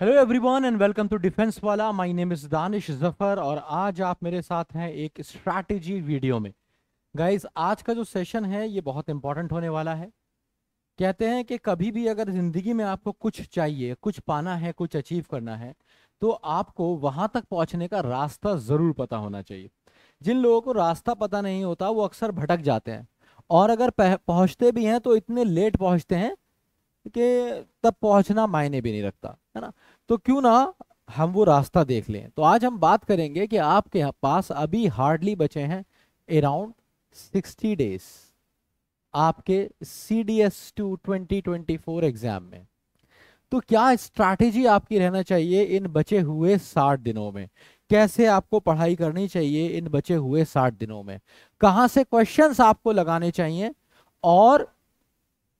hello everyone and welcome to defence वाला my name is Danish Zafar और आज आप मेरे साथ हैं एक स्ट्रैटेजी वीडियो में गाइस आज का जो सेशन है ये बहुत इंपॉर्टेंट होने वाला है कहते हैं कि कभी भी अगर ज़िंदगी में आपको कुछ चाहिए कुछ पाना है कुछ अचीव करना है तो आपको वहां तक पहुँचने का रास्ता ज़रूर पता होना चाहिए जिन लोगों को रास्ता पता नहीं होता वो अक्सर भटक जाते हैं और अगर पहुँचते भी हैं तो इतने लेट पहुँचते हैं कि तब पहुंचना मायने भी नहीं रखता है ना तो क्यों ना हम वो रास्ता देख लें तो आज हम बात करेंगे कि आपके पास अभी हार्डली बचे हैं अराउंड 60 डेज आपके C D S two twenty twenty four exam में तो क्या स्ट्रैटेजी आपकी रहना चाहिए इन बचे हुए साठ दिनों में कैसे आपको पढ़ाई करनी चाहिए इन बचे हुए साठ दिनों में कहां से क्वेश्चंस आपको लगाने चाहिए और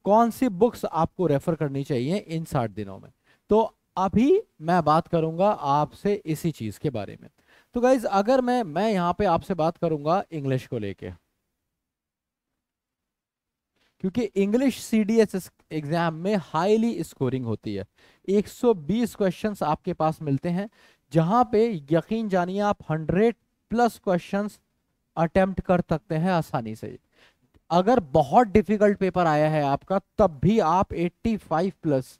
कौन सी बुक्स आपको रेफर करनी चाहिए इन साठ दिनों में तो अभी मैं बात करूंगा आपसे इसी चीज के बारे में तो गाइज अगर मैं मैं यहाँ पे आपसे बात करूंगा इंग्लिश को लेके क्योंकि इंग्लिश सीडीएस एग्जाम में हाईली स्कोरिंग होती है 120 क्वेश्चंस आपके पास मिलते हैं जहां पे यकीन जानिए आप 100 प्लस क्वेश्चंस अटेम्प्ट कर सकते हैं आसानी से अगर बहुत डिफिकल्ट पेपर आया है आपका तब भी आप 85 प्लस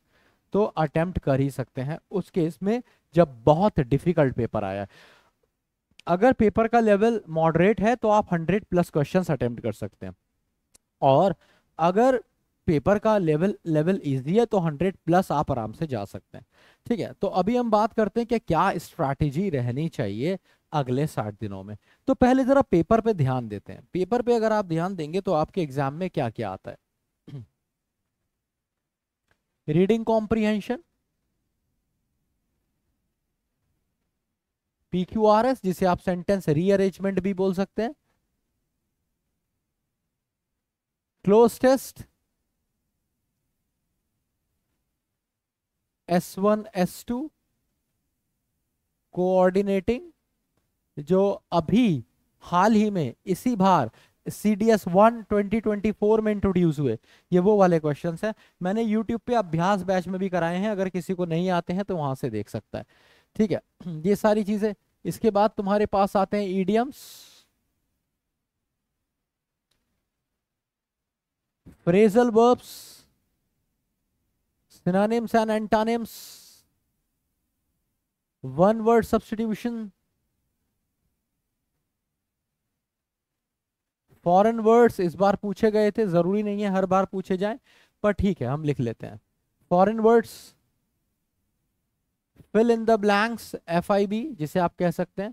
तो अटेम्प्ट कर ही सकते हैं उस केस में जब बहुत डिफिकल्ट पेपर आया अगर पेपर का लेवल मॉडरेट है तो आप 100 प्लस क्वेश्चन अटेम्प्ट कर सकते हैं और अगर पेपर का लेवल लेवल इजी है तो 100 प्लस आप आराम से जा सकते हैं ठीक है तो अभी हम बात करते हैं कि क्या स्ट्रैटेजी रहनी चाहिए अगले साठ दिनों में तो पहले ज़रा पेपर पे ध्यान देते हैं पेपर पे अगर आप ध्यान देंगे तो आपके एग्जाम में क्या क्या आता है रीडिंग आर पीक्यूआरएस जिसे आप सेंटेंस रीअरेंजमेंट भी बोल सकते हैं cloze test S one S two coordinating जो अभी हाल ही में इसी बार C D S one twenty twenty four में इंट्रोड्यूस हुए ये वो वाले क्वेश्चन हैं मैंने यूट्यूब पे अभ्यास बैच में भी कराए हैं अगर किसी को नहीं आते हैं तो वहां से देख सकता है ठीक है ये सारी चीज़ें इसके बाद तुम्हारे पास आते हैं idioms phrasal verbs synonyms and antonyms one word substitution foreign words इस बार पूछे गए थे जरूरी नहीं है हर बार पूछे जाए पर ठीक है हम लिख लेते हैं foreign words fill in the blanks F I B जिसे आप कह सकते हैं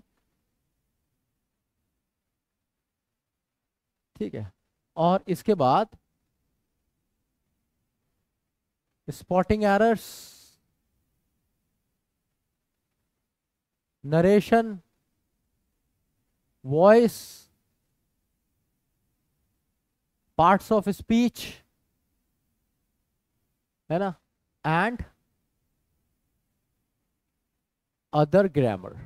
ठीक है और इसके बाद spotting errors narration voice parts of speech है ना एंड अदर ग्रामर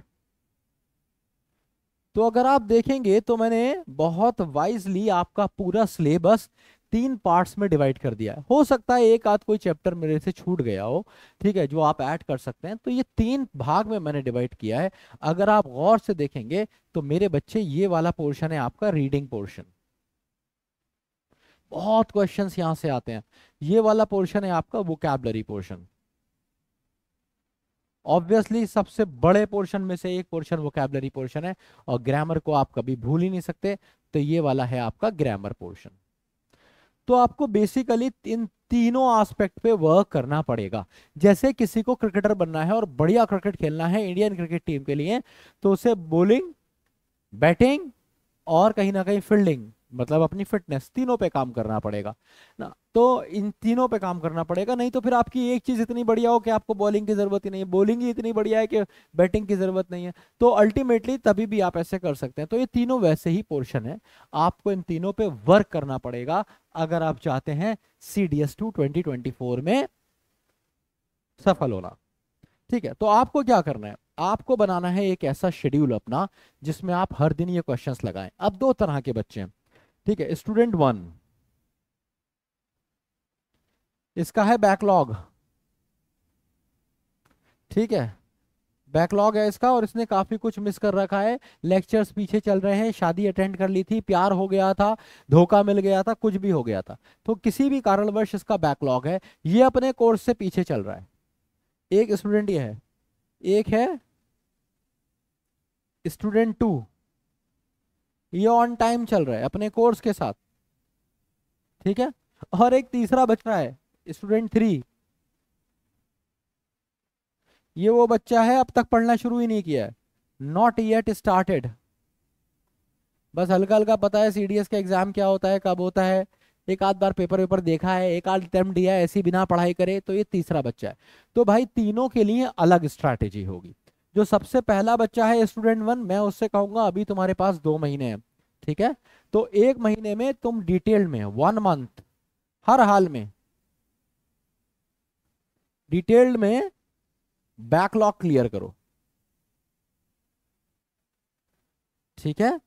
तो अगर आप देखेंगे तो मैंने बहुत वाइजली आपका पूरा सिलेबस तीन पार्ट्स में डिवाइड कर दिया है हो सकता है एक आध कोई चैप्टर मेरे से छूट गया हो ठीक है जो आप ऐड कर सकते हैं तो ये तीन भाग में मैंने डिवाइड किया है अगर आप गौर से देखेंगे तो मेरे बच्चे ये वाला पोर्शन है आपका रीडिंग पोर्शन बहुत क्वेश्चंस यहां से आते हैं ये वाला पोर्शन है आपका कैबलरी पोर्शन ऑब्वियसली सबसे बड़े पोर्शन में से एक पोर्शन वोकेबलरी पोर्शन है और ग्रामर को आप कभी भूल ही नहीं सकते तो ये वाला है आपका ग्रामर पोर्शन तो आपको बेसिकली इन तीनों आस्पेक्ट पे वर्क करना पड़ेगा जैसे किसी को क्रिकेटर बनना है और बढ़िया क्रिकेट खेलना है इंडियन क्रिकेट टीम के लिए तो उसे बोलिंग बैटिंग और कहीं ना कहीं फील्डिंग मतलब अपनी फिटनेस तीनों पे काम करना पड़ेगा ना तो इन तीनों पे काम करना पड़ेगा नहीं तो फिर आपकी एक चीज़ इतनी बढ़िया हो कि आपको बॉलिंग की ज़रूरत ही नहीं है बॉलिंग ही इतनी बढ़िया है कि बैटिंग की ज़रूरत नहीं है तो अल्टीमेटली तभी भी आप ऐसे कर सकते हैं तो ये तीनों वैसे ही पोर्शन है आपको इन तीनों पर वर्क करना पड़ेगा अगर आप चाहते हैं C D S two twenty twenty four में सफल होना ठीक है तो आपको क्या करना है आपको बनाना है एक ऐसा शेड्यूल अपना जिसमें आप हर दिन ये क्वेश्चंस लगाएं अब दो तरह के बच्चे हैं ठीक है स्टूडेंट वन इसका है बैकलॉग ठीक है बैकलॉग है इसका और इसने काफी कुछ मिस कर रखा है लेक्चर्स पीछे चल रहे हैं शादी अटेंड कर ली थी प्यार हो गया था धोखा मिल गया था कुछ भी हो गया था तो किसी भी कारणवश इसका बैकलॉग है ये अपने कोर्स से पीछे चल रहा है एक स्टूडेंट ये है एक है स्टूडेंट टू ये ऑन टाइम चल रहा है अपने कोर्स के साथ ठीक है और एक तीसरा बच्चा है स्टूडेंट थ्री ये वो बच्चा है अब तक पढ़ना शुरू ही नहीं किया है नॉट येट स्टार्टेड बस हल्का हल्का पता है सीडीएस का एग्जाम क्या होता है कब होता है एक आध बार पेपर वेपर देखा है एक आध अटेम्प्ट दिया है ऐसी बिना पढ़ाई करे तो ये तीसरा बच्चा है तो भाई तीनों के लिए अलग स्ट्रैटेजी होगी जो सबसे पहला बच्चा है स्टूडेंट वन मैं उससे कहूंगा अभी तुम्हारे पास दो महीने हैं ठीक है तो एक महीने में तुम डिटेल में वन मंथ हर हाल में डिटेल्ड में बैकलॉग क्लियर करो ठीक है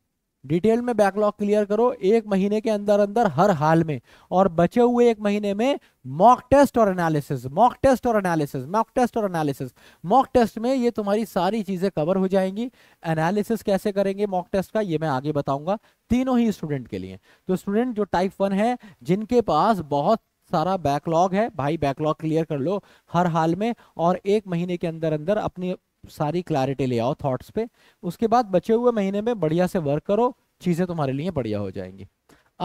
डिटेल में बैकलॉग क्लियर करो एक महीने के अंदर अंदर हर हाल में और बचे हुए एक महीने में मॉक टेस्ट और एनालिसिस मॉक टेस्ट और एनालिसिस मॉक टेस्ट और एनालिसिस मॉक टेस्ट में ये तुम्हारी सारी चीज़ें कवर हो जाएंगी एनालिसिस कैसे करेंगे मॉक टेस्ट का ये मैं आगे बताऊंगा तीनों ही स्टूडेंट के लिए तो स्टूडेंट जो टाइप वन है जिनके पास बहुत सारा बैकलॉग है भाई बैकलॉग क्लियर कर लो हर हाल में और एक महीने के अंदर अंदर अपनी सारी क्लैरिटी ले आओ थॉट्स पे उसके बाद बचे हुए महीने में बढ़िया से वर्क करो चीज़ें तुम्हारे लिए बढ़िया हो जाएंगी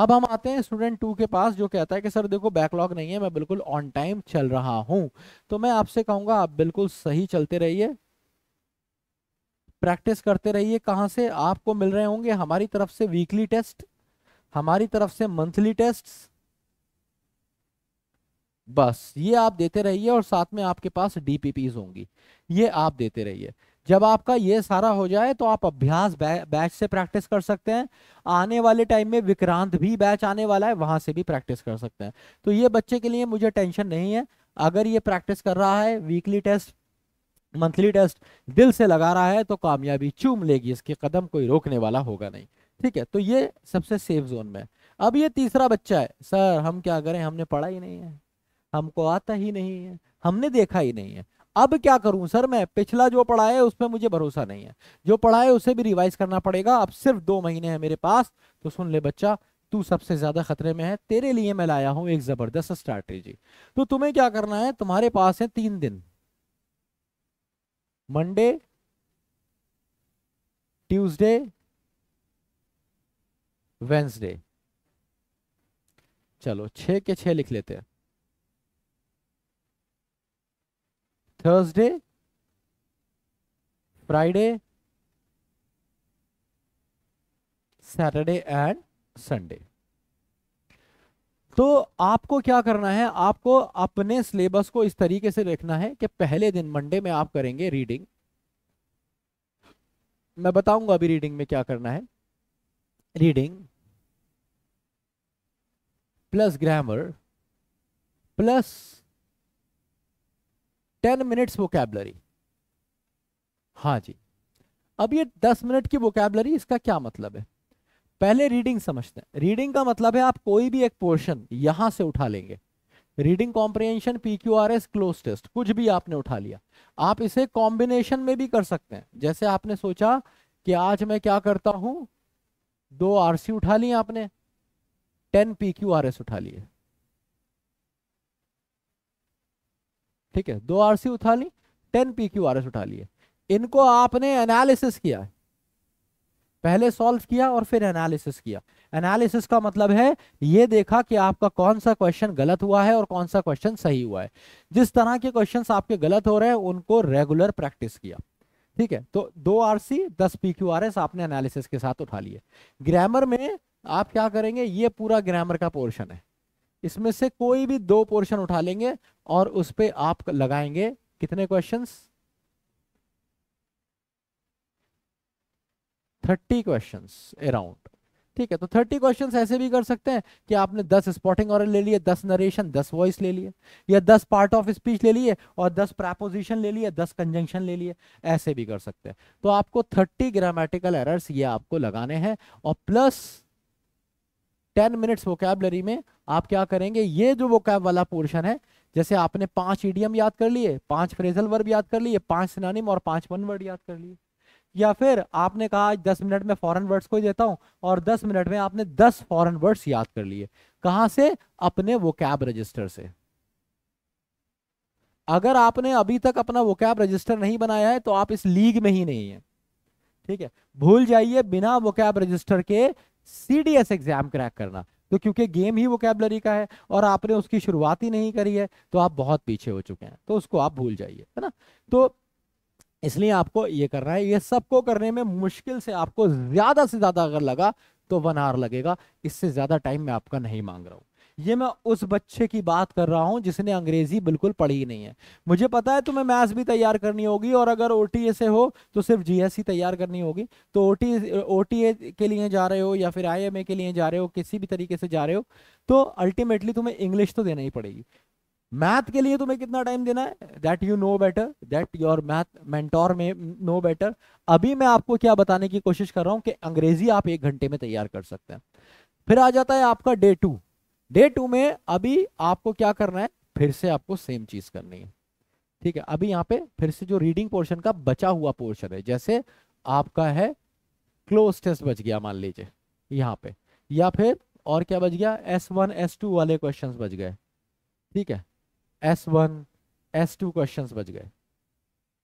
अब हम आते हैं स्टूडेंट टू के पास जो कहता है कि सर देखो बैकलॉग नहीं है मैं बिल्कुल ऑन टाइम चल रहा हूं तो मैं आपसे कहूंगा आप बिल्कुल सही चलते रहिए प्रैक्टिस करते रहिए कहां से आपको मिल रहे होंगे हमारी तरफ से वीकली टेस्ट हमारी तरफ से मंथली टेस्ट्स बस ये आप देते रहिए और साथ में आपके पास डीपीपीज होंगी ये आप देते रहिए जब आपका ये सारा हो जाए तो आप अभ्यास बै, बैच से प्रैक्टिस कर सकते हैं आने वाले टाइम में विक्रांत भी बैच आने वाला है वहां से भी प्रैक्टिस कर सकते हैं तो ये बच्चे के लिए मुझे टेंशन नहीं है अगर ये प्रैक्टिस कर रहा है वीकली टेस्ट मंथली टेस्ट दिल से लगा रहा है तो कामयाबी चूम लेगी इसके कदम कोई रोकने वाला होगा नहीं ठीक है तो ये सबसे सेफ जोन में अब ये तीसरा बच्चा है सर हम क्या करें हमने पढ़ा ही नहीं है हमको आता ही नहीं है हमने देखा ही नहीं है अब क्या करूं सर मैं पिछला जो पढ़ा है उसमें मुझे भरोसा नहीं है जो पढ़ा है उसे भी रिवाइज करना पड़ेगा अब सिर्फ दो महीने हैं मेरे पास तो सुन ले बच्चा तू सबसे ज्यादा खतरे में है तेरे लिए मैं लाया हूं एक जबरदस्त स्ट्रैटेजी तो तुम्हें क्या करना है तुम्हारे पास है तीन दिन मंडे ट्यूजडे वेंसडे चलो छ के छः लिख लेते हैं Thursday Friday Saturday and Sunday तो आपको क्या करना है आपको अपने सिलेबस को इस तरीके से रखना है कि पहले दिन मंडे में आप करेंगे रीडिंग मैं बताऊंगा अभी रीडिंग में क्या करना है reading plus grammar plus ten minutes vocabulary हाँ जी अब ये दस मिनट की वोकैबलरी इसका क्या मतलब है पहले रीडिंग समझते हैं रीडिंग का मतलब है आप कोई भी एक पोर्शन यहां से उठा लेंगे reading comprehension P Q R S cloze test कुछ भी आपने उठा लिया आप इसे कॉम्बिनेशन में भी कर सकते हैं जैसे आपने सोचा कि आज मैं क्या करता हूं दो आरसी उठा लिए आपने ten P Q R S उठा लिए ठीक है दो आरसी उठा ली ten P Q R S उठा लिए इनको आपने एनालिसिस किया पहले सॉल्व किया और फिर एनालिसिस किया एनालिसिस का मतलब है ये देखा कि आपका कौन सा क्वेश्चन गलत हुआ है और कौन सा क्वेश्चन सही हुआ है जिस तरह के क्वेश्चन आपके गलत हो रहे हैं उनको रेगुलर प्रैक्टिस किया ठीक है तो दो आर सी दस पी क्यू आर एस आपने एनालिसिस के साथ उठा लिए ग्रामर में आप क्या करेंगे ये पूरा ग्रामर का पोर्शन है इसमें से कोई भी दो पोर्शन उठा लेंगे और उस पर आप लगाएंगे कितने क्वेश्चंस थर्टी क्वेश्चन अराउंड ठीक है तो थर्टी क्वेश्चन ऐसे भी कर सकते हैं कि आपने दस स्पॉटिंग ऑर्डर ले लिए दस नरेशन दस वॉइस ले लिए या दस पार्ट ऑफ स्पीच ले लिए और दस प्रापोजिशन ले लिए दस कंजंक्शन ले लिए ऐसे भी कर सकते हैं तो आपको थर्टी ग्रामेटिकल एरर्स ये आपको लगाने हैं और प्लस टेन मिनट्स वोकेबलरी में आप क्या करेंगे ये जो वोकैब वाला पोर्शन है जैसे आपने पांच ईडियम याद कर लिए पांच फ्रेजल वर्ब याद कर लिए पांच सिनानिम और पांच वन वर्ड याद कर लिए या फिर आपने कहा आज दस मिनट में फॉरन वर्ड्स को देता हूँ और दस मिनट में आपने दस फॉरन वर्ड्स याद कर लिए कहा से अपने वोकैब रजिस्टर से अगर आपने अभी तक अपना वोकैब रजिस्टर नहीं बनाया है तो आप इस लीग में ही नहीं है ठीक है भूल जाइए बिना वोकैब रजिस्टर के सीडीएस एग्जाम क्रैक करना तो क्योंकि गेम ही कैबलरी का है और आपने उसकी शुरुआत ही नहीं करी है तो आप बहुत पीछे हो चुके हैं तो उसको आप भूल जाइए है ना तो इसलिए आपको ये करना है ये सबको करने में मुश्किल से आपको ज्यादा से ज्यादा अगर लगा तो वन आवर लगेगा इससे ज्यादा टाइम मैं आपका नहीं मांग रहा हूं ये मैं उस बच्चे की बात कर रहा हूँ जिसने अंग्रेजी बिल्कुल पढ़ी नहीं है मुझे पता है तुम्हें मैथ्स भी तैयार करनी होगी और अगर ओ से हो तो सिर्फ जी e तैयार करनी होगी तो ओ टी के लिए जा रहे हो या फिर आई के लिए जा रहे हो किसी भी तरीके से जा रहे हो तो अल्टीमेटली तुम्हें इंग्लिश तो देना ही पड़ेगी मैथ के लिए तुम्हें कितना टाइम देना है that you know better that your math mentor में नो बेटर अभी मैं आपको क्या बताने की कोशिश कर रहा हूँ कि अंग्रेजी आप एक घंटे में तैयार कर सकते हैं फिर आ जाता है आपका डे टू डे टू में अभी आपको क्या करना है फिर से आपको सेम चीज करनी है ठीक है अभी यहाँ पे फिर से जो रीडिंग पोर्शन का बचा हुआ पोर्शन है जैसे आपका है क्लोज टेस्ट बच गया मान लीजिए यहाँ पे या फिर और क्या बच गया एस वन एस टू वाले क्वेश्चन बच गए ठीक है S one S two question बच गए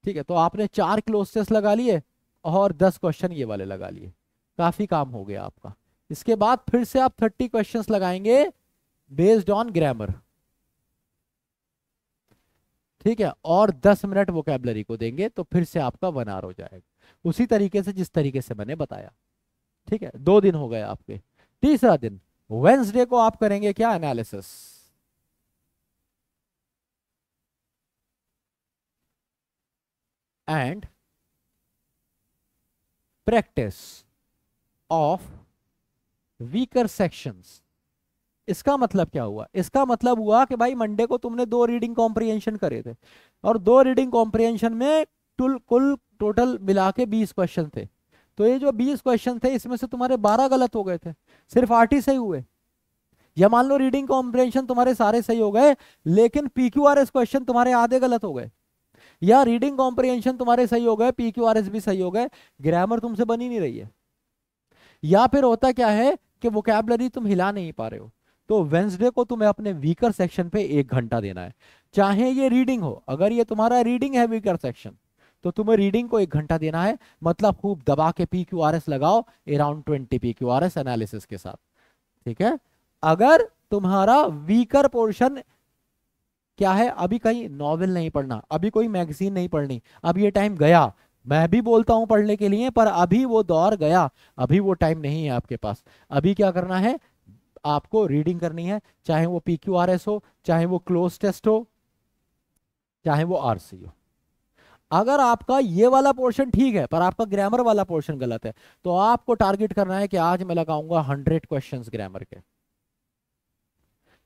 ठीक है तो आपने चार क्लोज टेस्ट लगा लिए और दस क्वेश्चन ये वाले लगा लिए काफी काम हो गया आपका इसके बाद फिर से आप थर्टी क्वेश्चन लगाएंगे बेस्ड ऑन ग्रामर ठीक है और दस मिनट वोकेबलरी को देंगे तो फिर से आपका वन आर हो जाएगा उसी तरीके से जिस तरीके से मैंने बताया ठीक है दो दिन हो गए आपके तीसरा दिन वेंसडे को आप करेंगे क्या analysis and practice of weaker sections इसका मतलब क्या हुआ इसका मतलब हुआ कि भाई मंडे को तुमने दो रीडिंग कॉम्प्रिहेंशन करे थे और दो रीडिंग कॉम्प्रिहेंशन में टुल कुल टोटल मिला के बीस क्वेश्चन थे तो ये जो बीस क्वेश्चन थे इसमें से तुम्हारे बारह गलत हो गए थे सिर्फ आठ ही सही हुए या मान लो रीडिंग कॉम्प्रिहेंशन तुम्हारे सारे सही हो गए लेकिन P Q R S question तुम्हारे आधे गलत हो गए या रीडिंग कॉम्प्रिहेंशन तुम्हारे सही हो गए पी क्यू आर एस भी सही हो गए ग्रामर तुमसे बनी नहीं रही है या फिर होता क्या है कि वोकेबलरी तुम हिला नहीं पा रहे हो तो वेंसडे को तुम्हें अपने वीकर सेक्शन पे एक घंटा देना है चाहे ये रीडिंग हो अगर ये तुम्हारा रीडिंग है वीकर सेक्शन तो तुम्हें रीडिंग को एक घंटा देना है मतलब खूब दबा के पी क्यू आर एस लगाओ around twenty P Q R S analysis के साथ ठीक है अगर तुम्हारा वीकर पोर्शन क्या है अभी कहीं नॉवेल नहीं पढ़ना अभी कोई मैगजीन नहीं पढ़नी अब ये टाइम गया मैं भी बोलता हूं पढ़ने के लिए पर अभी वो दौर गया अभी वो टाइम नहीं है आपके पास अभी क्या करना है आपको रीडिंग करनी है चाहे वो पी क्यू आर एस हो चाहे वो क्लोज टेस्ट हो चाहे वो आर सी हो अगर आपका ये वाला पोर्शन ठीक है पर आपका ग्रामर वाला पोर्शन गलत है तो आपको टारगेट करना है कि आज मैं लगाऊंगा हंड्रेड क्वेश्चन ग्रामर के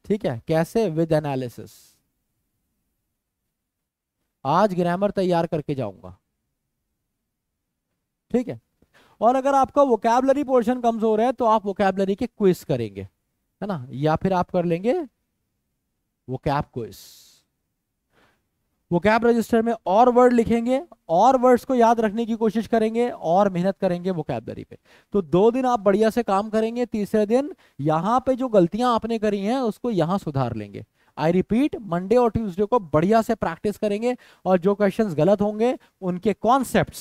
ठीक है कैसे विद एनालिसिस आज ग्रामर तैयार करके जाऊंगा ठीक है और अगर आपका वोकैबलरी पोर्शन कमजोर है तो आप वोकैबलरी के क्विज करेंगे है ना या फिर आप कर लेंगे वो कैप क्विज वो कैप रजिस्टर में और वर्ड लिखेंगे और वर्ड्स को याद रखने की कोशिश करेंगे और मेहनत करेंगे वो कैबरी पे तो दो दिन आप बढ़िया से काम करेंगे तीसरे दिन यहां पे जो गलतियां आपने करी हैं उसको यहां सुधार लेंगे आई रिपीट मंडे और ट्यूसडे को बढ़िया से प्रैक्टिस करेंगे और जो क्वेश्चन गलत होंगे उनके कॉन्सेप्ट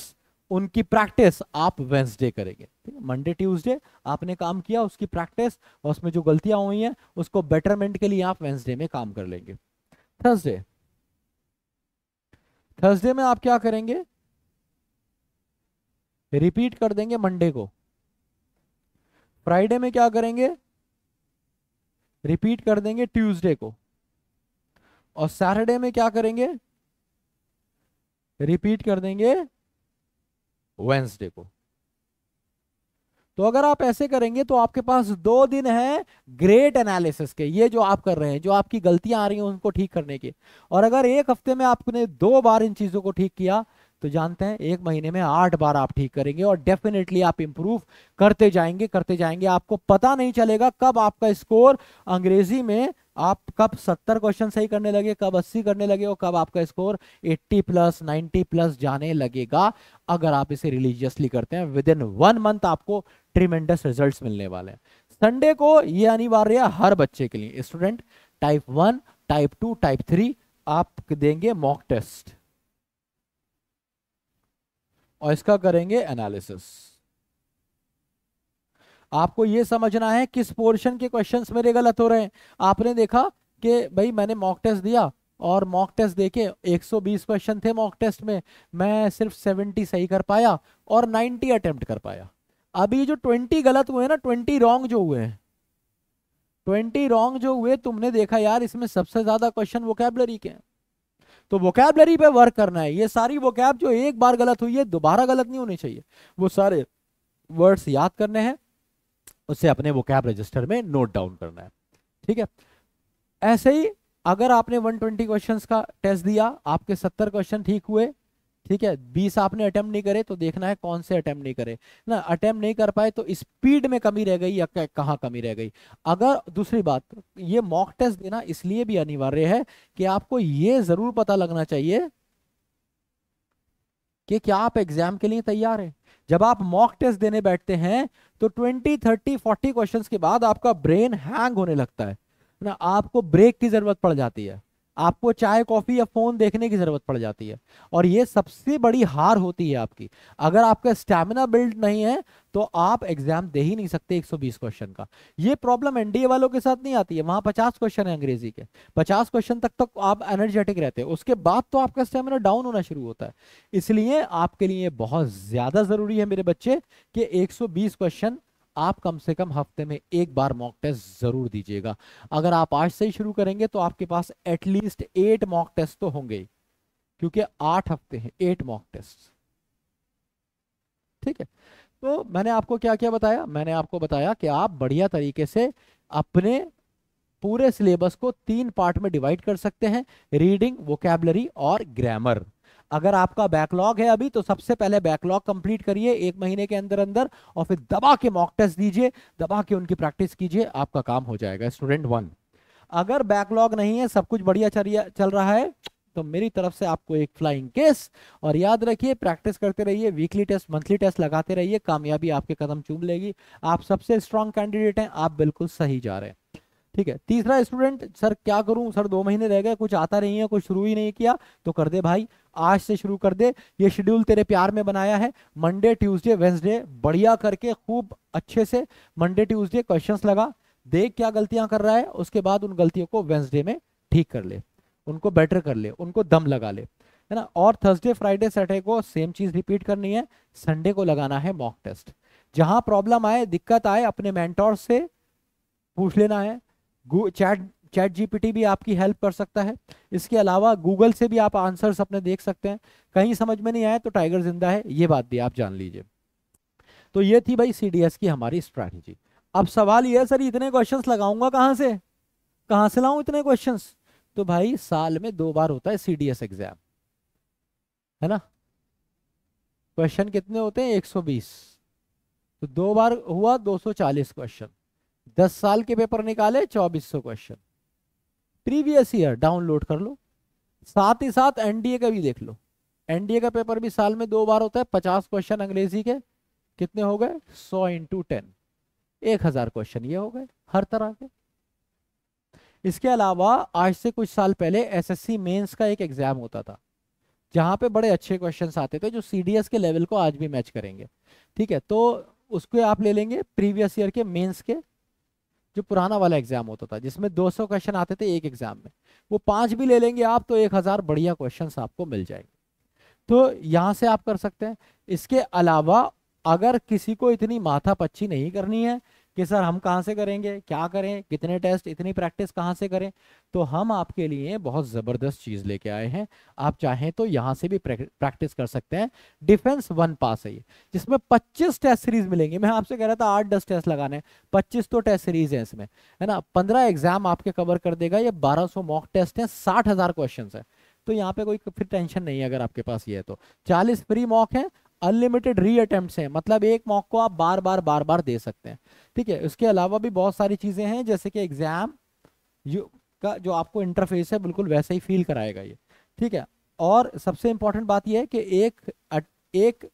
उनकी प्रैक्टिस आप वेंसडे करेंगे मंडे ट्यूसडे आपने काम किया उसकी प्रैक्टिस और उसमें जो गलतियां हुई हैं उसको बेटरमेंट के लिए आप वेंसडे में काम कर लेंगे थर्सडे थर्सडे में आप क्या करेंगे रिपीट कर देंगे मंडे को फ्राइडे में क्या करेंगे रिपीट कर देंगे ट्यूसडे को और सैटरडे में क्या करेंगे रिपीट कर देंगे वेंसडे को तो अगर आप ऐसे करेंगे तो आपके पास दो दिन है ग्रेट एनालिसिस के ये जो आप कर रहे हैं जो आपकी गलतियां आ रही हैं उनको ठीक करने के और अगर एक हफ्ते में आपने दो बार इन चीज़ों को ठीक किया तो जानते हैं एक महीने में आठ बार आप ठीक करेंगे और डेफिनेटली आप इंप्रूव करते जाएंगे करते जाएंगे आपको पता नहीं चलेगा कब आपका स्कोर अंग्रेजी में आप कब सत्तर क्वेश्चन सही करने लगे कब अस्सी करने लगे और कब आपका score eighty plus ninety plus जाने लगेगा अगर आप इसे रिलीजियसली करते हैं विद इन वन मंथ आपको ट्रीमेंडस रिजल्ट्स मिलने वाले हैं संडे को ये अनिवार्य हर बच्चे के लिए student type one type two type three आप देंगे मॉक टेस्ट और इसका करेंगे एनालिसिस आपको यह समझना है किस पोर्शन के क्वेश्चंस मेरे गलत हो रहे हैं आपने देखा कि भाई मैंने मॉक टेस्ट दिया और मॉक टेस्ट देखे 120 क्वेश्चन थे मॉक टेस्ट में मैं सिर्फ 70 सही कर पाया और 90 अटेम्प्ट कर पाया अब ये जो ट्वेंटी गलत हुए ना ट्वेंटी रॉन्ग जो हुए ट्वेंटी रॉन्ग जो हुए तुमने देखा यार इसमें सबसे ज्यादा क्वेश्चन वोकेबलरी के हैं तो वोकेबलरी पे वर्क करना है ये सारी वोकैब जो एक बार गलत हुई है दोबारा गलत नहीं होनी चाहिए वो सारे वर्ड्स याद करने हैं उसे अपने वोकैब रजिस्टर में नोट डाउन करना है ठीक है ऐसे ही अगर आपने 120 क्वेश्चंस का टेस्ट दिया आपके 70 क्वेश्चन ठीक हुए ठीक है बीस आपने अटेम्प्ट नहीं करे तो देखना है कौन से अटेम्प्ट नहीं करे ना अटेम्प्ट नहीं कर पाए तो स्पीड में कमी रह गई या कहाँ कमी रह गई अगर दूसरी बात ये मॉक टेस्ट देना इसलिए भी अनिवार्य है कि आपको ये जरूर पता लगना चाहिए कि क्या आप एग्जाम के लिए तैयार हैं जब आप मॉक टेस्ट देने बैठते हैं तो ट्वेंटी थर्टी फोर्टी क्वेश्चन के बाद आपका ब्रेन हैंग होने लगता है ना आपको ब्रेक की जरूरत पड़ जाती है आपको चाय कॉफ़ी या फ़ोन देखने की ज़रूरत पड़ जाती है और ये सबसे बड़ी हार होती है आपकी अगर आपका स्टेमिना बिल्ड नहीं है तो आप एग्ज़ाम दे ही नहीं सकते 120 क्वेश्चन का ये प्रॉब्लम एनडीए वालों के साथ नहीं आती है वहाँ 50 क्वेश्चन है अंग्रेजी के 50 क्वेश्चन तक तो आप एनर्जेटिक रहते हैं उसके बाद तो आपका स्टेमिना डाउन होना शुरू होता है इसलिए आपके लिए बहुत ज़्यादा ज़रूरी है मेरे बच्चे कि एक क्वेश्चन आप कम से कम हफ्ते में एक बार मॉक टेस्ट ज़रूर दीजिएगा अगर आप आज से ही शुरू करेंगे तो आपके पास एटलीस्ट एट मॉक टेस्ट तो होंगे क्योंकि आठ हफ्ते हैं एट मॉक टेस्ट ठीक है तो मैंने आपको क्या क्या बताया मैंने आपको बताया कि आप बढ़िया तरीके से अपने पूरे सिलेबस को तीन पार्ट में डिवाइड कर सकते हैं रीडिंग वोकेबलरी और ग्रामर अगर आपका बैकलॉग है अभी तो सबसे पहले बैकलॉग कंप्लीट करिए एक महीने के अंदर अंदर और फिर दबा के मॉक टेस्ट दीजिए दबा के उनकी प्रैक्टिस कीजिए आपका काम हो जाएगा स्टूडेंट वन अगर बैकलॉग नहीं है सब कुछ बढ़िया चल रहा है तो मेरी तरफ से आपको एक फ्लाइंग केस और याद रखिए प्रैक्टिस करते रहिए वीकली टेस्ट मंथली टेस्ट लगाते रहिए कामयाबी आपके कदम चूम लेगी आप सबसे स्ट्रांग कैंडिडेट हैं आप बिल्कुल सही जा रहे हैं ठीक है तीसरा स्टूडेंट सर क्या करूं सर दो महीने रह गए कुछ आता नहीं है कुछ शुरू ही नहीं किया तो कर दे भाई आज से शुरू कर दे ये शेड्यूल तेरे प्यार में बनाया है मंडे ट्यूसडे वेंसडे बढ़िया करके खूब अच्छे से मंडे ट्यूसडे क्वेश्चंस लगा देख क्या गलतियां कर रहा है उसके बाद उन गलतियों को वेंसडे में ठीक कर ले उनको बेटर कर ले उनको दम लगा ले है ना और थर्सडे फ्राइडे सैटरडे को सेम चीज रिपीट करनी है संडे को लगाना है मॉक टेस्ट जहां प्रॉब्लम आए दिक्कत आए अपने मैंटोर से पूछ लेना है चैट चैट जीपीटी भी आपकी हेल्प कर सकता है इसके अलावा गूगल से भी आप आंसर्स अपने देख सकते हैं कहीं समझ में नहीं आए तो टाइगर जिंदा है ये बात भी आप जान लीजिए तो ये थी भाई सी की हमारी स्ट्रैटेजी अब सवाल ये है सर इतने क्वेश्चन लगाऊंगा कहाँ से कहाँ से लाऊं इतने क्वेश्चन तो भाई साल में दो बार होता है सीडीएस एग्जाम है ना क्वेश्चन कितने होते हैं 120 तो दो बार हुआ 240 क्वेश्चन दस साल के पेपर निकाले चौबीस सौ क्वेश्चन प्रीवियस ईयर डाउनलोड कर लो साथ ही साथ एनडीए का भी देख लो एनडीए का पेपर भी साल में दो बार होता है पचास क्वेश्चन अंग्रेजी के कितने हो गए सौ इंटू टेन एक हजार क्वेश्चन ये हो गए हर तरह के इसके अलावा आज से कुछ साल पहले एसएससी मेंस का एक एग्जाम होता था जहाँ पे बड़े अच्छे क्वेश्चन आते थे जो सीडीएस के लेवल को आज भी मैच करेंगे ठीक है तो उसको आप ले लेंगे प्रीवियस ईयर के मेंस के जो पुराना वाला एग्जाम होता था जिसमें 200 क्वेश्चन आते थे एक एग्जाम में वो पांच भी ले लेंगे आप तो एक हज़ार बढ़िया क्वेश्चन आपको मिल जाएंगे तो यहां से आप कर सकते हैं इसके अलावा अगर किसी को इतनी माथा पच्ची नहीं करनी है कि सर हम कहाँ से करेंगे क्या करें कितने टेस्ट इतनी प्रैक्टिस कहाँ से करें तो हम आपके लिए बहुत ज़बरदस्त चीज़ लेके आए हैं आप चाहें तो यहाँ से भी प्रैक्टिस कर सकते हैं डिफेंस वन पास है ये जिसमें पच्चीस टेस्ट सीरीज मिलेंगे मैं आपसे कह रहा था आठ दस टेस्ट लगाने पच्चीस तो टेस्ट सीरीज है इसमें है ना पंद्रह एग्जाम आपके कवर कर देगा ये बारह मॉक टेस्ट हैं साठ क्वेश्चन है तो यहाँ पे कोई फिर टेंशन नहीं है अगर आपके पास ये है तो चालीस फ्री मॉक है अनलिमिटेड री अटेम्प्ट हैं मतलब एक मॉक को आप बार बार बार बार दे सकते हैं ठीक है उसके अलावा भी बहुत सारी चीज़ें हैं जैसे कि एग्ज़ाम का जो आपको इंटरफेस है बिल्कुल वैसे ही फील कराएगा ये ठीक है और सबसे इंपॉर्टेंट बात यह है कि एक एक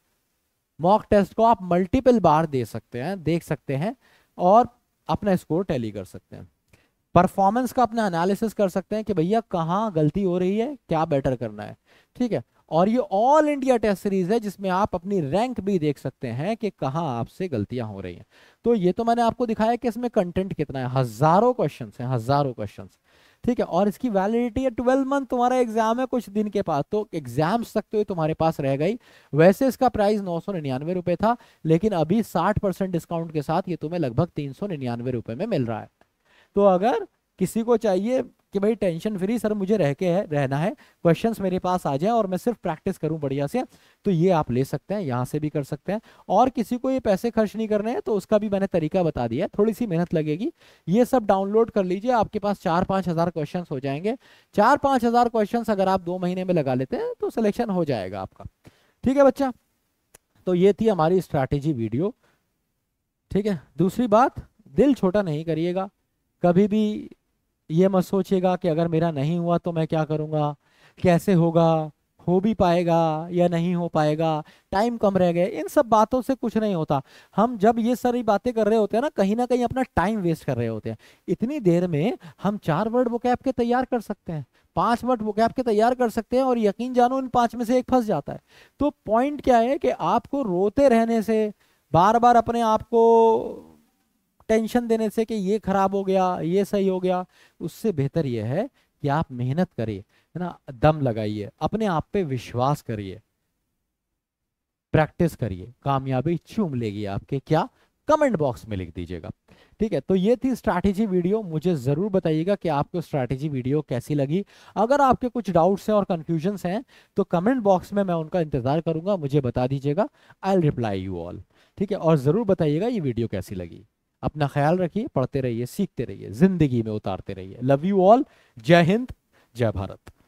मॉक टेस्ट को आप मल्टीपल बार दे सकते हैं देख सकते हैं और अपना स्कोर टैली कर सकते हैं परफॉर्मेंस का अपना एनालिसिस कर सकते हैं कि भैया कहाँ गलती हो रही है क्या बेटर करना है ठीक है और ये ऑल इंडिया टेस्ट सीरीज है जिसमें आप अपनी रैंक भी देख सकते हैं कि कहाँ आपसे गलतियां हो रही हैं तो ये तो मैंने आपको दिखाया कि इसमें कंटेंट कितना है हजारों क्वेश्चन है हजारों क्वेश्चन ठीक है और इसकी वैलिडिटी है ट्वेल्व मंथ तुम्हारा एग्जाम है कुछ दिन के पास तो एग्जाम्स तक तो ये तुम्हारे पास रह गई वैसे इसका प्राइस नौ सौ निन्यानवे रुपए था लेकिन अभी साठ परसेंट डिस्काउंट के साथ ये तुम्हें लगभग तीन सौ निन्यानवे रुपए में मिल रहा है तो अगर किसी को चाहिए कि भाई टेंशन फ्री सर मुझे रह के है रहना है क्वेश्चंस मेरे पास आ जाए और मैं सिर्फ प्रैक्टिस करूं बढ़िया से तो ये आप ले सकते हैं यहाँ से भी कर सकते हैं और किसी को ये पैसे खर्च नहीं करने हैं तो उसका भी मैंने तरीका बता दिया है थोड़ी सी मेहनत लगेगी ये सब डाउनलोड कर लीजिए आपके पास चार पाँच हज़ार क्वेश्चन हो जाएंगे चार पाँच हज़ार क्वेश्चन अगर आप दो महीने में लगा लेते हैं तो सिलेक्शन हो जाएगा आपका ठीक है बच्चा तो ये थी हमारी स्ट्रैटेजी वीडियो ठीक है दूसरी बात दिल छोटा नहीं करिएगा कभी भी ये मत सोचिएगा कि अगर मेरा नहीं हुआ तो मैं क्या करूँगा कैसे होगा हो भी पाएगा या नहीं हो पाएगा टाइम कम रह गए इन सब बातों से कुछ नहीं होता हम जब ये सारी बातें कर रहे होते हैं ना कहीं ना कहीं अपना टाइम वेस्ट कर रहे होते हैं इतनी देर में हम चार वर्ड वो कैप के तैयार कर सकते हैं पांच वर्ड वो कैप के तैयार कर सकते हैं और यकीन जानो इन पांच में से एक फंस जाता है तो पॉइंट क्या है कि आपको रोते रहने से बार बार अपने आप को टेंशन देने से कि ये खराब हो गया ये सही हो गया उससे बेहतर यह है कि आप मेहनत करिए है ना दम लगाइए अपने आप पे विश्वास करिए प्रैक्टिस करिए कामयाबी चूम लेगी आपके क्या कमेंट बॉक्स में लिख दीजिएगा ठीक है तो ये थी स्ट्रैटेजी वीडियो मुझे ज़रूर बताइएगा कि आपको स्ट्रैटेजी वीडियो कैसी लगी अगर आपके कुछ डाउट्स हैं और कंफ्यूजन हैं तो कमेंट बॉक्स में मैं उनका इंतज़ार करूंगा मुझे बता दीजिएगा आई रिप्लाई यू ऑल ठीक है और ज़रूर बताइएगा ये वीडियो कैसी लगी अपना ख्याल रखिए पढ़ते रहिए सीखते रहिए जिंदगी में उतारते रहिए लव यू ऑल जय हिंद जय भारत